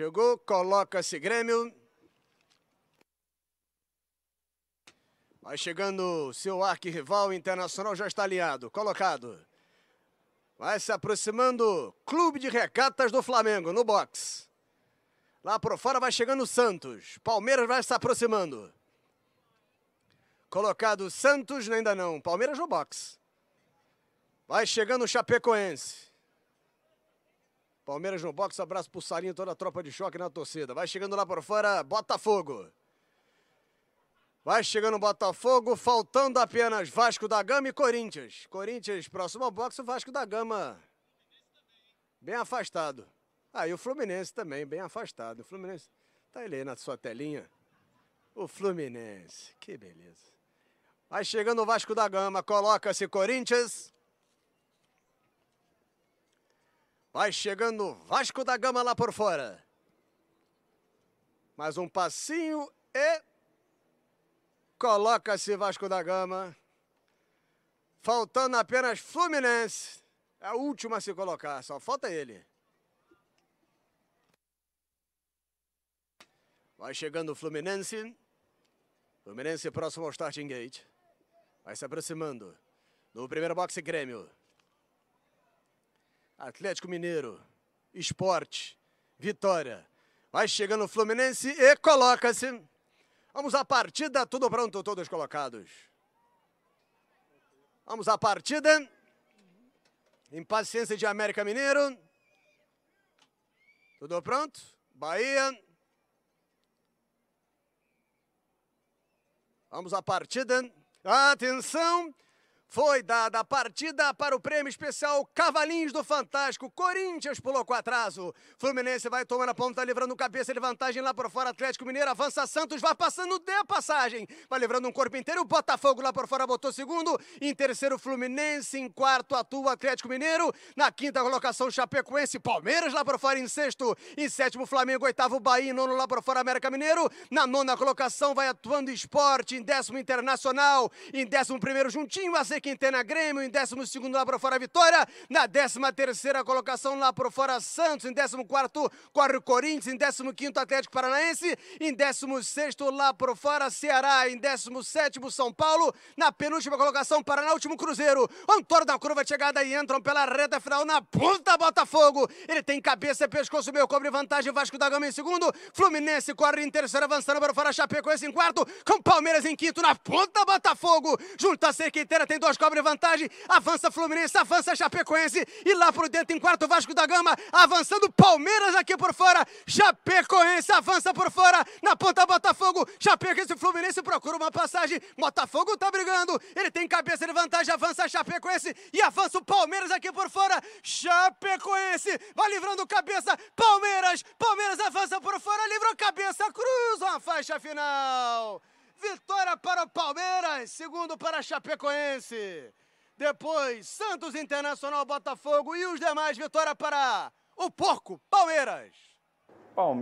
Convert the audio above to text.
Chegou, coloca-se Grêmio. Vai chegando seu arquirrival internacional, já está aliado, colocado. Vai se aproximando, Clube de Recatas do Flamengo, no box. Lá por fora vai chegando o Santos. Palmeiras vai se aproximando. Colocado Santos, ainda não. Palmeiras no box. Vai chegando o Chapecoense. Palmeiras no box, abraço pro Salinho, toda a tropa de choque na torcida. Vai chegando lá por fora, Botafogo. Vai chegando o Botafogo, faltando apenas Vasco da Gama e Corinthians. Corinthians próximo ao boxe, o Vasco da Gama bem afastado. Aí ah, o Fluminense também bem afastado. O Fluminense tá ele aí na sua telinha. O Fluminense, que beleza. Vai chegando o Vasco da Gama, coloca-se Corinthians. Vai chegando Vasco da Gama lá por fora. Mais um passinho e... Coloca-se Vasco da Gama. Faltando apenas Fluminense. É a última a se colocar, só falta ele. Vai chegando o Fluminense. Fluminense próximo ao starting gate. Vai se aproximando. No primeiro boxe, Grêmio. Atlético Mineiro, Esporte, Vitória. Vai chegando o Fluminense e coloca-se. Vamos à partida, tudo pronto, todos colocados. Vamos à partida. Impaciência de América Mineiro. Tudo pronto? Bahia. Vamos à partida. Atenção! Foi dada a partida para o prêmio especial Cavalinhos do Fantástico. Corinthians pulou com atraso. Fluminense vai tomando a ponta, tá livrando cabeça de vantagem lá por fora. Atlético Mineiro avança. Santos vai passando de passagem. Vai livrando um corpo inteiro. Botafogo lá por fora botou segundo. Em terceiro, Fluminense. Em quarto, atua Atlético Mineiro. Na quinta colocação, Chapecoense. Palmeiras lá por fora em sexto. Em sétimo, Flamengo. Oitavo, Bahia. Em nono lá por fora, América Mineiro. Na nona colocação, vai atuando esporte. Em décimo, Internacional. Em décimo primeiro, juntinho, André Quintana Grêmio, em 12 lá para fora Vitória, na 13 colocação lá para fora Santos, em 14 corre Corinthians, em 15 Atlético Paranaense, em 16 lá para fora Ceará, em 17 São Paulo, na penúltima colocação Paraná, último Cruzeiro. Antônio da curva chegada e entram pela reta final na ponta Botafogo. Ele tem cabeça, e pescoço, meio cobre vantagem, Vasco da Gama em segundo, Fluminense corre em terceiro, avançando para fora Chapecoense em quarto, com Palmeiras em quinto, na ponta Botafogo. Junto a cerca inteira, tem dois Alagoas cobre vantagem, avança Fluminense, avança Chapecoense e lá por dentro em quarto Vasco da Gama, avançando Palmeiras aqui por fora, Chapecoense avança por fora, na ponta Botafogo, Chapecoense e Fluminense procura uma passagem, Botafogo tá brigando, ele tem cabeça de vantagem, avança Chapecoense e avança o Palmeiras aqui por fora, Chapecoense vai livrando cabeça, Palmeiras, Palmeiras avança por fora, livrou cabeça, cruza a faixa final. Vitória para o Palmeiras, segundo para a Chapecoense. Depois, Santos Internacional Botafogo e os demais, vitória para o Porco Palmeiras. Palmeiras.